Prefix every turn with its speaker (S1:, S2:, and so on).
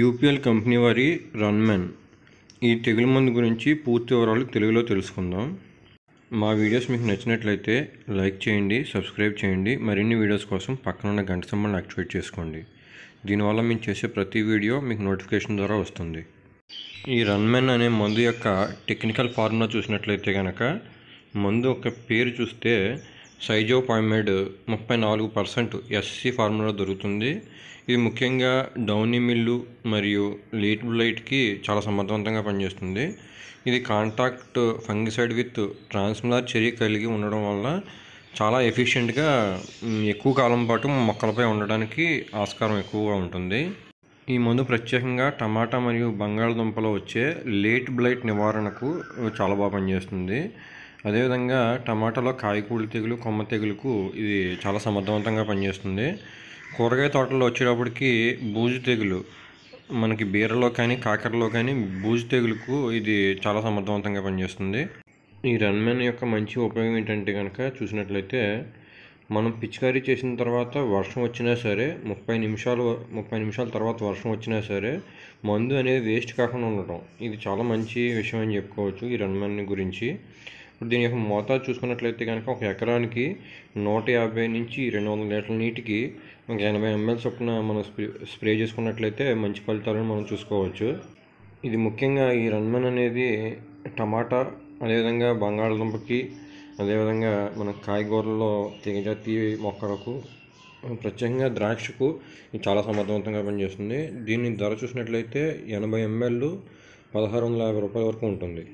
S1: UPL company వారి రన్మెన్ ఈ తెగుల మందు గురించి పూర్తి వివరాలు తెలుగులో తెలుసుకుందాం మా వీడియోస్ మీకు నచ్చినట్లయితే లైక్ చేయండి సబ్స్క్రైబ్ చేయండి మరిన్ని వీడియోస్ కోసం పక్కన ఉన్న గంట సంబంధం యాక్టివేట్ చేసుకోండి దీనివల్ల మేము చేసే ప్రతి వీడియో మీకు నోటిఫికేషన్ ద్వారా వస్తుంది ఈ రన్మెన్ అనే మందు యొక్క టెక్నికల్ ఫార్ములా చూసినట్లయితే కనుక మందు ఒక పేరు చూస్తే పాయిమేడ్ ముప్పై నాలుగు పర్సెంట్ ఎస్సీ ఫార్ములా దొరుకుతుంది ఇది ముఖ్యంగా డౌనీ మిల్లు మరియు లీట్ బ్లైట్కి చాలా సమర్థవంతంగా పనిచేస్తుంది ఇది కాంటాక్ట్ ఫంగిసైడ్ విత్ ట్రాన్స్మిలర్ చర్య కలిగి ఉండడం వల్ల చాలా ఎఫిషియెంట్గా ఎక్కువ కాలం పాటు మొక్కలపై ఉండడానికి ఆస్కారం ఎక్కువగా ఉంటుంది ఈ మందు ప్రత్యేకంగా టమాటా మరియు బంగాళదుంపలో వచ్చే లేట్ బ్లైట్ నివారణకు చాలా బాగా పనిచేస్తుంది అదేవిధంగా టమాటాలో కాయకూడి తెగులు కొమ్మ తెగులుకు ఇది చాలా సమర్థవంతంగా పనిచేస్తుంది కూరగాయ తోటలో వచ్చేటప్పటికి బూజు తెగులు మనకి బీరలో కానీ కాకరలో కానీ బూజు తెగులుకు ఇది చాలా సమర్థవంతంగా పనిచేస్తుంది ఈ రన్మెన్ యొక్క మంచి ఉపయోగం ఏంటంటే కనుక చూసినట్లయితే మనం పిచికారీ చేసిన తర్వాత వర్షం వచ్చినా సరే ముప్పై నిమిషాలు ముప్పై నిమిషాల తర్వాత వర్షం వచ్చినా సరే మందు అనేది వేస్ట్ కాకుండా ఉండటం ఇది చాలా మంచి విషయం అని చెప్పుకోవచ్చు ఈ రన్మెన్ గురించి ఇప్పుడు దీని యొక్క మోతాదు చూసుకున్నట్లయితే కనుక ఒక ఎకరానికి నూట యాభై నుంచి రెండు వందల లీటర్ల నీటికి ఒక ఎనభై ఎంఎల్ చొప్పున మనం స్ప్రే స్ప్రే చేసుకున్నట్లయితే మంచి ఫలితాలను మనం చూసుకోవచ్చు ఇది ముఖ్యంగా ఈ రన్మన్ అనేది టమాటా అదేవిధంగా బంగాళదుంపకి అదేవిధంగా మన కాయగూరల్లో తీగజాతి మొక్కలకు ప్రత్యేకంగా ద్రాక్షకు ఇది చాలా సమర్థవంతంగా పనిచేస్తుంది దీన్ని ధర చూసినట్లయితే ఎనభై ఎంఎల్ పదహారు వందల యాభై రూపాయల వరకు ఉంటుంది